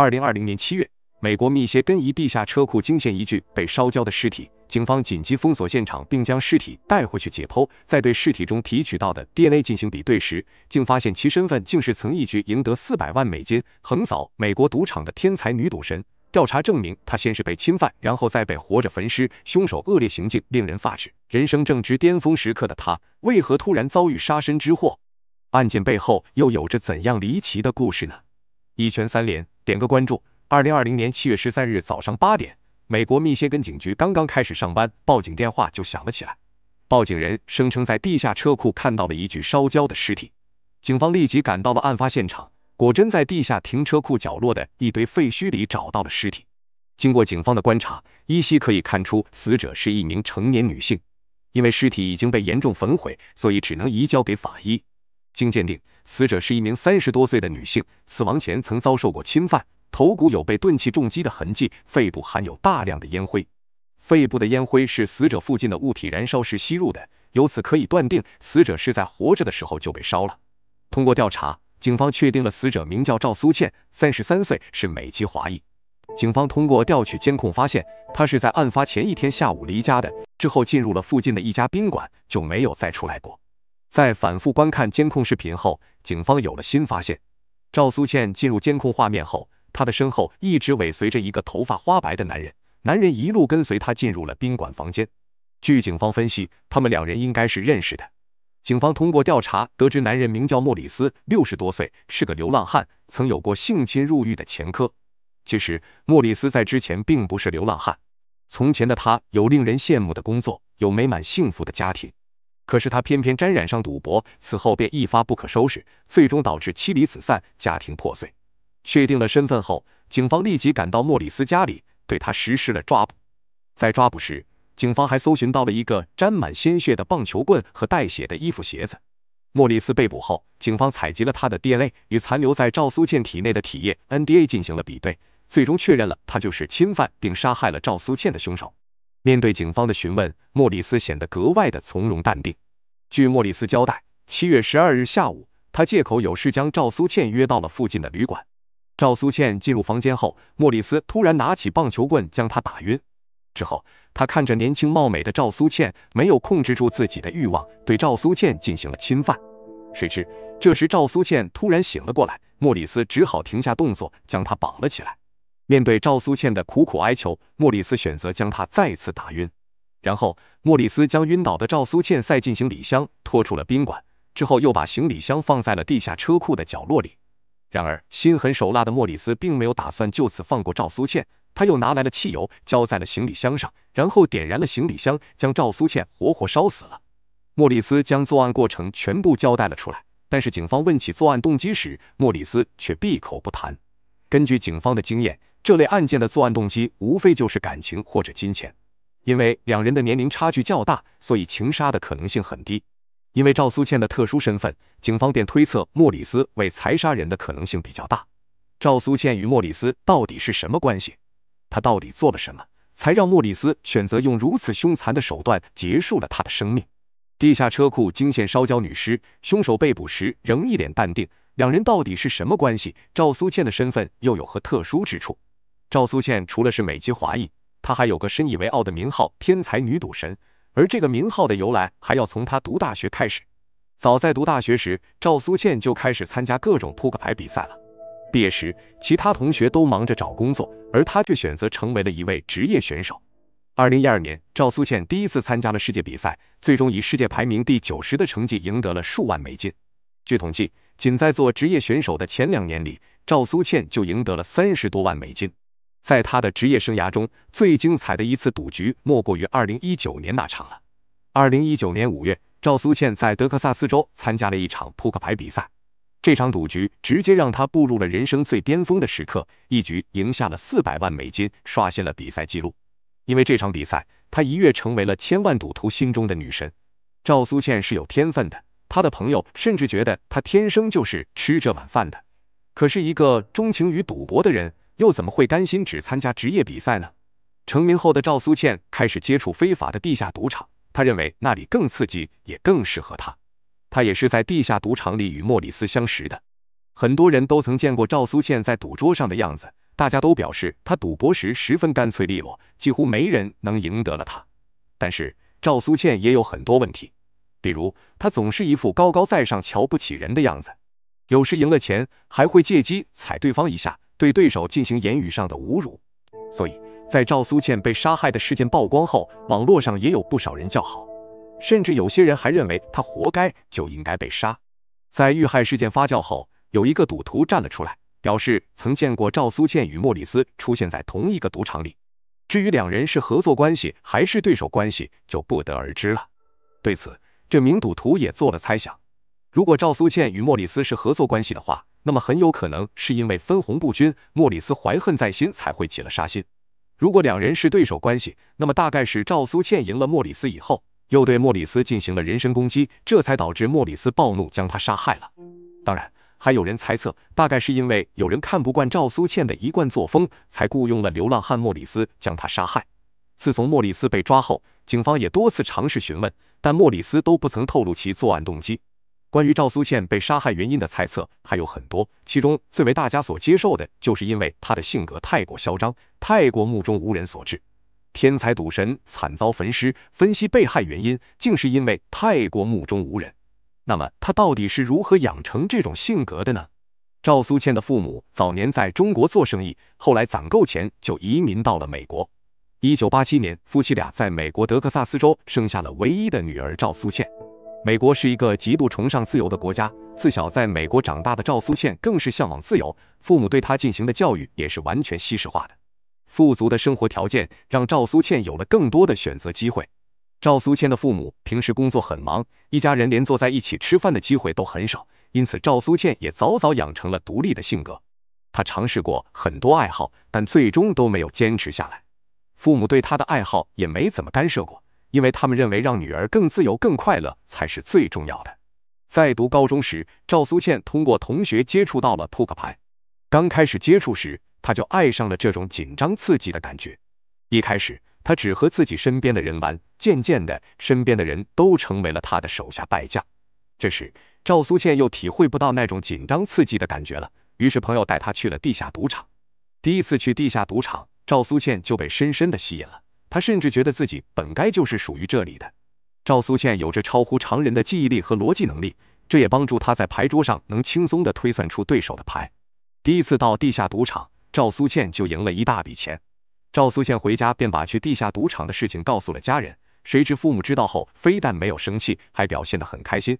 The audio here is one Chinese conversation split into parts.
二零二零年七月，美国密歇根一地下车库惊现一具被烧焦的尸体，警方紧急封锁现场，并将尸体带回去解剖。在对尸体中提取到的 DNA 进行比对时，竟发现其身份竟是曾一举赢得四百万美金、横扫美国赌场的天才女赌神。调查证明，她先是被侵犯，然后再被活着焚尸，凶手恶劣行径令人发指。人生正值巅峰时刻的她，为何突然遭遇杀身之祸？案件背后又有着怎样离奇的故事呢？一拳三连。点个关注。二零二零年七月十三日早上八点，美国密歇根警局刚刚开始上班，报警电话就响了起来。报警人声称在地下车库看到了一具烧焦的尸体。警方立即赶到了案发现场，果真在地下停车库角落的一堆废墟里找到了尸体。经过警方的观察，依稀可以看出死者是一名成年女性。因为尸体已经被严重焚毁，所以只能移交给法医。经鉴定，死者是一名三十多岁的女性，死亡前曾遭受过侵犯，头骨有被钝器重击的痕迹，肺部含有大量的烟灰。肺部的烟灰是死者附近的物体燃烧时吸入的，由此可以断定，死者是在活着的时候就被烧了。通过调查，警方确定了死者名叫赵苏倩，三十三岁，是美籍华裔。警方通过调取监控发现，她是在案发前一天下午离家的，之后进入了附近的一家宾馆，就没有再出来过。在反复观看监控视频后，警方有了新发现。赵苏倩进入监控画面后，她的身后一直尾随着一个头发花白的男人。男人一路跟随她进入了宾馆房间。据警方分析，他们两人应该是认识的。警方通过调查得知，男人名叫莫里斯，六十多岁，是个流浪汉，曾有过性侵入狱的前科。其实，莫里斯在之前并不是流浪汉。从前的他有令人羡慕的工作，有美满幸福的家庭。可是他偏偏沾染上赌博，此后便一发不可收拾，最终导致妻离子散，家庭破碎。确定了身份后，警方立即赶到莫里斯家里，对他实施了抓捕。在抓捕时，警方还搜寻到了一个沾满鲜血的棒球棍和带血的衣服、鞋子。莫里斯被捕后，警方采集了他的 DNA 与残留在赵苏倩体内的体液 NDA 进行了比对，最终确认了他就是侵犯并杀害了赵苏倩的凶手。面对警方的询问，莫里斯显得格外的从容淡定。据莫里斯交代，七月十二日下午，他借口有事将赵苏倩约到了附近的旅馆。赵苏倩进入房间后，莫里斯突然拿起棒球棍将她打晕。之后，他看着年轻貌美的赵苏倩，没有控制住自己的欲望，对赵苏倩进行了侵犯。谁知这时赵苏倩突然醒了过来，莫里斯只好停下动作，将她绑了起来。面对赵苏倩的苦苦哀求，莫里斯选择将她再次打晕，然后莫里斯将晕倒的赵苏倩塞进行李箱，拖出了宾馆，之后又把行李箱放在了地下车库的角落里。然而，心狠手辣的莫里斯并没有打算就此放过赵苏倩，他又拿来了汽油浇在了行李箱上，然后点燃了行李箱，将赵苏倩活活烧死了。莫里斯将作案过程全部交代了出来，但是警方问起作案动机时，莫里斯却闭口不谈。根据警方的经验。这类案件的作案动机无非就是感情或者金钱，因为两人的年龄差距较大，所以情杀的可能性很低。因为赵苏倩的特殊身份，警方便推测莫里斯为财杀人的可能性比较大。赵苏倩与莫里斯到底是什么关系？他到底做了什么，才让莫里斯选择用如此凶残的手段结束了他的生命？地下车库惊现烧焦女尸，凶手被捕时仍一脸淡定。两人到底是什么关系？赵苏倩的身份又有何特殊之处？赵苏倩除了是美籍华裔，她还有个深以为傲的名号——天才女赌神。而这个名号的由来，还要从她读大学开始。早在读大学时，赵苏倩就开始参加各种扑克牌比赛了。毕业时，其他同学都忙着找工作，而她却选择成为了一位职业选手。二零一二年，赵苏倩第一次参加了世界比赛，最终以世界排名第九十的成绩赢得了数万美金。据统计，仅在做职业选手的前两年里，赵苏倩就赢得了三十多万美金。在他的职业生涯中，最精彩的一次赌局莫过于2019年那场了。2019年5月，赵苏倩在德克萨斯州参加了一场扑克牌比赛，这场赌局直接让她步入了人生最巅峰的时刻，一局赢下了400万美金，刷新了比赛记录。因为这场比赛，她一跃成为了千万赌徒心中的女神。赵苏倩是有天分的，她的朋友甚至觉得她天生就是吃这碗饭的。可是一个钟情于赌博的人。又怎么会甘心只参加职业比赛呢？成名后的赵苏倩开始接触非法的地下赌场，她认为那里更刺激，也更适合她。她也是在地下赌场里与莫里斯相识的。很多人都曾见过赵苏倩在赌桌上的样子，大家都表示她赌博时十分干脆利落，几乎没人能赢得了她。但是赵苏倩也有很多问题，比如她总是一副高高在上、瞧不起人的样子，有时赢了钱还会借机踩对方一下。对对手进行言语上的侮辱，所以在赵苏倩被杀害的事件曝光后，网络上也有不少人叫好，甚至有些人还认为她活该，就应该被杀。在遇害事件发酵后，有一个赌徒站了出来，表示曾见过赵苏倩与莫里斯出现在同一个赌场里。至于两人是合作关系还是对手关系，就不得而知了。对此，这名赌徒也做了猜想：如果赵苏倩与莫里斯是合作关系的话，那么很有可能是因为分红不均，莫里斯怀恨在心才会起了杀心。如果两人是对手关系，那么大概是赵苏倩赢了莫里斯以后，又对莫里斯进行了人身攻击，这才导致莫里斯暴怒将他杀害了。当然，还有人猜测，大概是因为有人看不惯赵苏倩的一贯作风，才雇佣了流浪汉莫里斯将他杀害。自从莫里斯被抓后，警方也多次尝试询问，但莫里斯都不曾透露其作案动机。关于赵苏倩被杀害原因的猜测还有很多，其中最为大家所接受的就是因为她的性格太过嚣张，太过目中无人所致。天才赌神惨遭焚尸，分析被害原因竟是因为太过目中无人。那么他到底是如何养成这种性格的呢？赵苏倩的父母早年在中国做生意，后来攒够钱就移民到了美国。一九八七年，夫妻俩在美国德克萨斯州生下了唯一的女儿赵苏倩。美国是一个极度崇尚自由的国家，自小在美国长大的赵苏倩更是向往自由，父母对她进行的教育也是完全西式化的。富足的生活条件让赵苏倩有了更多的选择机会。赵苏倩的父母平时工作很忙，一家人连坐在一起吃饭的机会都很少，因此赵苏倩也早早养成了独立的性格。她尝试过很多爱好，但最终都没有坚持下来。父母对她的爱好也没怎么干涉过。因为他们认为让女儿更自由、更快乐才是最重要的。在读高中时，赵苏倩通过同学接触到了扑克牌。刚开始接触时，她就爱上了这种紧张刺激的感觉。一开始，她只和自己身边的人玩，渐渐的，身边的人都成为了她的手下败将。这时，赵苏倩又体会不到那种紧张刺激的感觉了。于是，朋友带她去了地下赌场。第一次去地下赌场，赵苏倩就被深深的吸引了。他甚至觉得自己本该就是属于这里的。赵苏倩有着超乎常人的记忆力和逻辑能力，这也帮助他在牌桌上能轻松的推算出对手的牌。第一次到地下赌场，赵苏倩就赢了一大笔钱。赵苏倩回家便把去地下赌场的事情告诉了家人，谁知父母知道后，非但没有生气，还表现得很开心。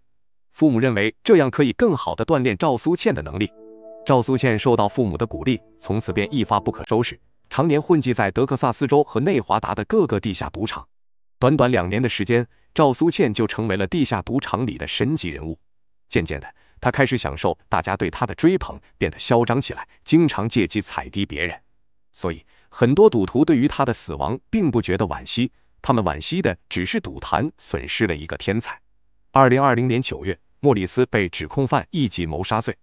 父母认为这样可以更好的锻炼赵苏倩的能力。赵苏倩受到父母的鼓励，从此便一发不可收拾。常年混迹在德克萨斯州和内华达的各个地下赌场，短短两年的时间，赵苏倩就成为了地下赌场里的神级人物。渐渐的，他开始享受大家对他的追捧，变得嚣张起来，经常借机踩低别人。所以，很多赌徒对于他的死亡并不觉得惋惜，他们惋惜的只是赌坛损失了一个天才。二零二零年九月，莫里斯被指控犯一级谋杀罪。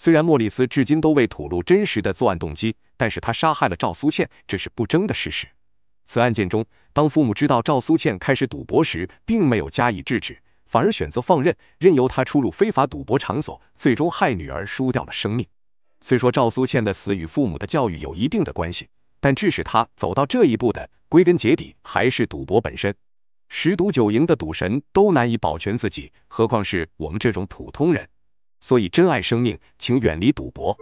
虽然莫里斯至今都未吐露真实的作案动机，但是他杀害了赵苏倩，这是不争的事实。此案件中，当父母知道赵苏倩开始赌博时，并没有加以制止，反而选择放任，任由他出入非法赌博场所，最终害女儿输掉了生命。虽说赵苏倩的死与父母的教育有一定的关系，但致使他走到这一步的，归根结底还是赌博本身。十赌九赢的赌神都难以保全自己，何况是我们这种普通人。所以，珍爱生命，请远离赌博。